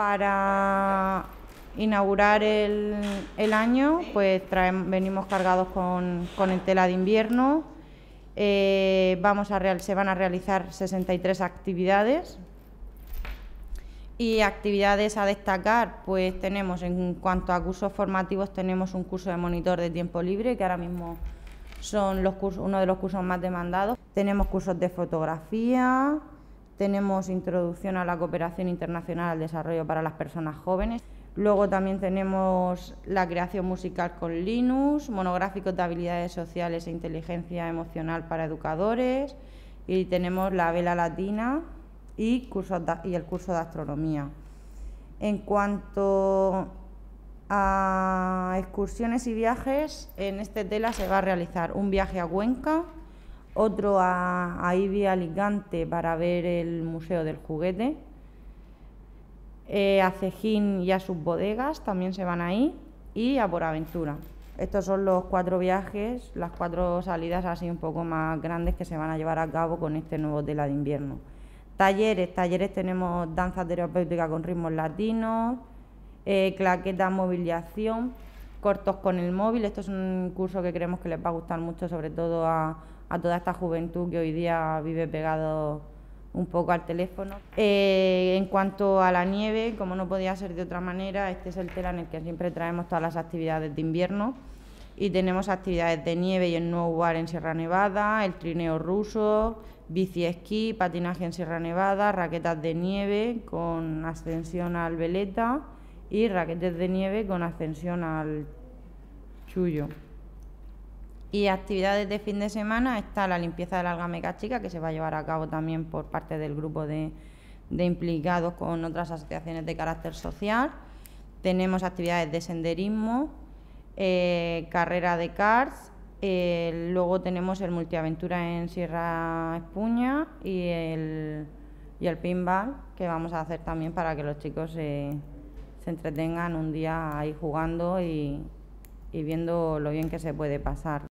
para inaugurar el, año, pues venimos cargados con, con, el tela de invierno. Eh, vamos a real, se van a realizar 63 actividades. Y actividades a destacar, pues tenemos en cuanto a cursos formativos, tenemos un curso de monitor de tiempo libre, que ahora mismo son los uno de los cursos más demandados. Tenemos cursos de fotografía, tenemos introducción a la cooperación internacional al desarrollo para las personas jóvenes. Luego también tenemos la creación musical con Linux, monográficos de habilidades sociales e inteligencia emocional para educadores. Y tenemos la vela latina y, y el curso de astronomía. En cuanto a excursiones y viajes, en este tela se va a realizar un viaje a Cuenca, otro a, Ivy Ibi Alicante para ver el Museo del Juguete, eh, a Cejín y a sus bodegas también se van ahí, y a Por Aventura... Estos son los cuatro viajes, las cuatro salidas así un poco más grandes que se van a llevar a cabo con este nuevo tela de invierno. Talleres, talleres tenemos danza terapéutica con ritmos latinos, eh, claqueta movilización, cortos con el móvil. Esto es un curso que creemos que les va a gustar mucho, sobre todo a a toda esta juventud que hoy día vive pegado un poco al teléfono. Eh, en cuanto a la nieve, como no podía ser de otra manera, este es el tela en el que siempre traemos todas las actividades de invierno y tenemos actividades de nieve y nuevo snowboard en Sierra Nevada, el trineo ruso, bici esquí, patinaje en Sierra Nevada, raquetas de nieve con ascensión al veleta y raquetes de nieve con ascensión al chullo. Y actividades de fin de semana está la limpieza de la algameca chica, que se va a llevar a cabo también por parte del grupo de, implicados con otras asociaciones de carácter social. Tenemos actividades de senderismo, eh, carrera de karts, eh, luego tenemos el multiaventura en Sierra Espuña y el, y el pinball, que vamos a hacer también para que los chicos se entretengan un día ahí jugando y viendo lo bien que se puede pasar.